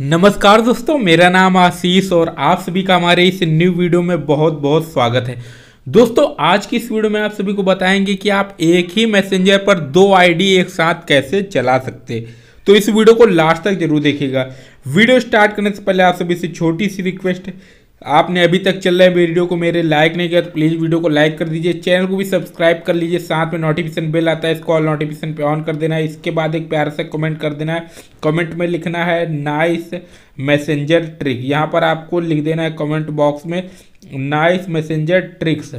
नमस्कार दोस्तों मेरा नाम आशीष और आप सभी का हमारे इस न्यू वीडियो में बहुत बहुत स्वागत है दोस्तों आज की इस वीडियो में आप सभी को बताएंगे कि आप एक ही मैसेंजर पर दो आईडी एक साथ कैसे चला सकते तो इस वीडियो को लास्ट तक जरूर देखिएगा वीडियो स्टार्ट करने से पहले आप सभी से छोटी सी रिक्वेस्ट है आपने अभी तक चल रहे वीडियो को मेरे लाइक नहीं किया तो प्लीज़ वीडियो को लाइक कर दीजिए चैनल को भी सब्सक्राइब कर लीजिए साथ में नोटिफिकेशन बेल आता है इसको ऑल नोटिफिकेशन पे ऑन कर देना है इसके बाद एक प्यार से कमेंट कर देना है कमेंट में लिखना है नाइस मैसेंजर ट्रिक यहाँ पर आपको लिख देना है कमेंट बॉक्स में नाइस मैसेंजर ट्रिक्स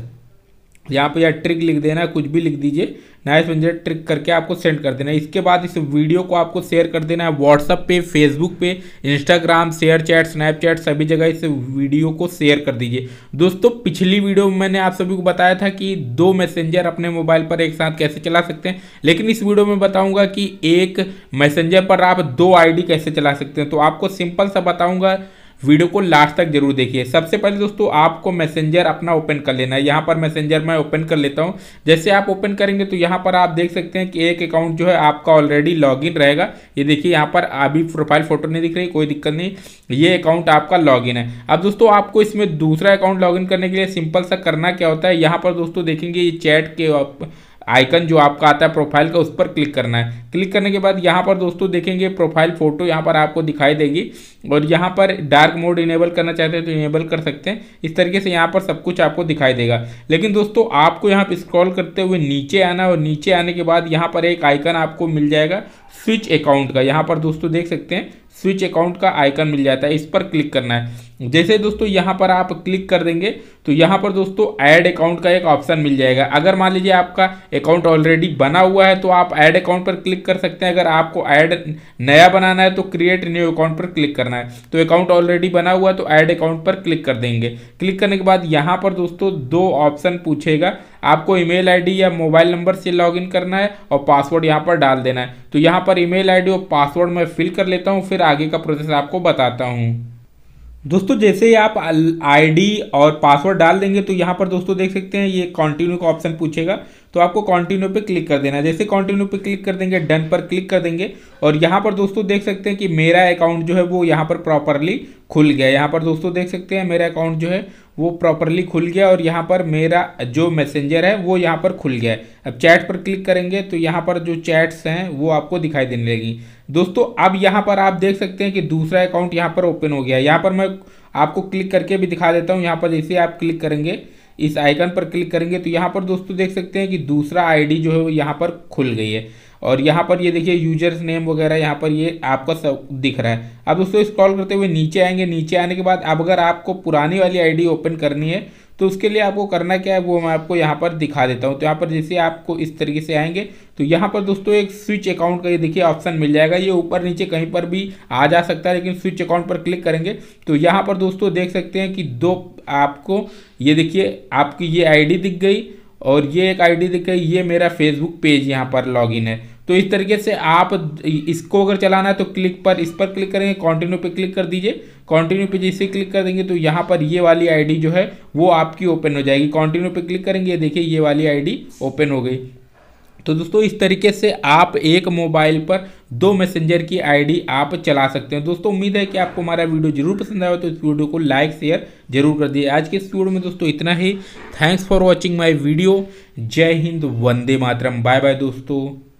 यहाँ पे या ट्रिक लिख देना कुछ भी लिख दीजिए नाइस मैसेंजर ट्रिक करके आपको सेंड कर देना इसके बाद इस वीडियो को आपको शेयर कर देना है व्हाट्सअप पे फेसबुक पे इंस्टाग्राम शेयर चैट स्नैपचैट सभी जगह इस वीडियो को शेयर कर दीजिए दोस्तों पिछली वीडियो में मैंने आप सभी को बताया था कि दो मैसेंजर अपने मोबाइल पर एक साथ कैसे चला सकते हैं लेकिन इस वीडियो में बताऊँगा कि एक मैसेंजर पर आप दो आई कैसे चला सकते हैं तो आपको सिंपल सा बताऊँगा वीडियो को लास्ट तक जरूर देखिए सबसे पहले दोस्तों आपको मैसेंजर अपना ओपन कर लेना है यहाँ पर मैसेंजर मैं ओपन कर लेता हूँ जैसे आप ओपन करेंगे तो यहाँ पर आप देख सकते हैं कि एक अकाउंट जो है आपका ऑलरेडी लॉग रहेगा ये देखिए यहाँ पर अभी प्रोफाइल फोटो नहीं दिख रही कोई दिक्कत नहीं ये अकाउंट आपका लॉग है अब दोस्तों आपको इसमें दूसरा अकाउंट लॉग करने के लिए सिंपल सा करना क्या होता है यहाँ पर दोस्तों देखेंगे ये चैट के आइकन जो आपका आता है प्रोफाइल का उस पर क्लिक करना है क्लिक करने के बाद यहाँ पर दोस्तों देखेंगे प्रोफाइल फ़ोटो यहाँ पर आपको दिखाई देगी और यहाँ पर डार्क मोड इनेबल करना चाहते हैं तो इनेबल कर सकते हैं इस तरीके से यहाँ पर सब कुछ आपको दिखाई देगा लेकिन दोस्तों आपको यहाँ पर स्क्रॉल करते हुए नीचे आना और नीचे आने के बाद यहाँ पर एक आइकन आपको मिल जाएगा स्विच अकाउंट का यहाँ पर दोस्तों देख सकते हैं स्विच अकाउंट का आइकन मिल जाता है इस पर क्लिक करना है जैसे दोस्तों यहाँ पर आप क्लिक कर देंगे तो यहाँ पर दोस्तों ऐड अकाउंट का एक ऑप्शन मिल जाएगा अगर मान लीजिए आपका अकाउंट ऑलरेडी बना हुआ है तो आप ऐड अकाउंट पर क्लिक कर सकते हैं अगर आपको ऐड नया बनाना है तो क्रिएट न्यू अकाउंट पर क्लिक करना है तो अकाउंट ऑलरेडी बना हुआ है तो ऐड अकाउंट पर क्लिक कर देंगे क्लिक करने के बाद यहाँ पर दोस्तों दो ऑप्शन पूछेगा आपको ईमेल आईडी या मोबाइल नंबर से लॉग करना है और पासवर्ड यहाँ पर डाल देना है तो यहाँ पर ईमेल आईडी और पासवर्ड मैं फिल कर लेता हूँ फिर आगे का प्रोसेस आपको बताता हूँ दोस्तों जैसे ही आप आईडी और पासवर्ड डाल देंगे तो यहाँ पर दोस्तों देख सकते हैं ये कंटिन्यू का ऑप्शन पूछेगा तो आपको कॉन्टिन्यू पे क्लिक कर देना जैसे कॉन्टिन्यू पे क्लिक कर देंगे डन पर क्लिक कर देंगे और यहाँ पर दोस्तों देख सकते हैं कि मेरा अकाउंट जो है वो यहाँ पर प्रॉपरली खुल गया यहाँ पर दोस्तों देख सकते हैं मेरा अकाउंट जो है वो प्रॉपरली खुल गया और यहाँ पर मेरा जो मैसेंजर है वो यहाँ पर खुल गया अब चैट पर क्लिक करेंगे तो यहाँ पर जो चैट्स हैं वो आपको दिखाई देने लगी दोस्तों अब यहाँ पर आप देख सकते हैं कि दूसरा अकाउंट यहाँ पर ओपन हो गया यहाँ पर मैं आपको क्लिक करके भी दिखा देता हूँ यहाँ पर जैसे आप क्लिक करेंगे इस आइकन पर क्लिक करेंगे तो यहाँ पर दोस्तों देख सकते हैं कि दूसरा आईडी जो है वो यहाँ पर खुल गई है और यहाँ पर ये देखिए यूजर्स नेम वगैरह यहाँ पर ये आपका सब दिख रहा है अब दोस्तों स्क्रॉल करते हुए नीचे आएंगे नीचे आने के बाद अब अगर आपको पुरानी वाली आईडी ओपन करनी है तो उसके लिए आपको करना क्या है वो मैं आपको यहाँ पर दिखा देता हूँ तो यहाँ पर जैसे आपको इस तरीके से आएंगे तो यहाँ पर दोस्तों एक स्विच अकाउंट का ये देखिए ऑप्शन मिल जाएगा ये ऊपर नीचे कहीं पर भी आ जा सकता है लेकिन स्विच अकाउंट पर क्लिक करेंगे तो यहाँ पर दोस्तों देख सकते हैं कि दो आपको ये देखिए आपकी ये आईडी दिख गई और ये एक आईडी दिख गई ये मेरा फेसबुक पेज यहाँ पर लॉगिन है तो इस तरीके से आप इसको अगर चलाना है तो क्लिक पर इस पर क्लिक करेंगे कंटिन्यू पे क्लिक कर दीजिए कंटिन्यू पे जैसे क्लिक कर देंगे तो यहाँ पर ये वाली आईडी जो है वो आपकी ओपन हो जाएगी कंटिन्यू पे क्लिक करेंगे देखिए ये वाली आईडी ओपन हो गई तो दोस्तों इस तरीके से आप एक मोबाइल पर दो मैसेंजर की आई आप चला सकते हैं दोस्तों उम्मीद है कि आपको हमारा वीडियो जरूर पसंद आया तो इस वीडियो को लाइक शेयर जरूर कर दिए आज के इस वीडियो में दोस्तों इतना ही thanks for watching my video जय हिंद वंदे मातरम बाय बाय दोस्तों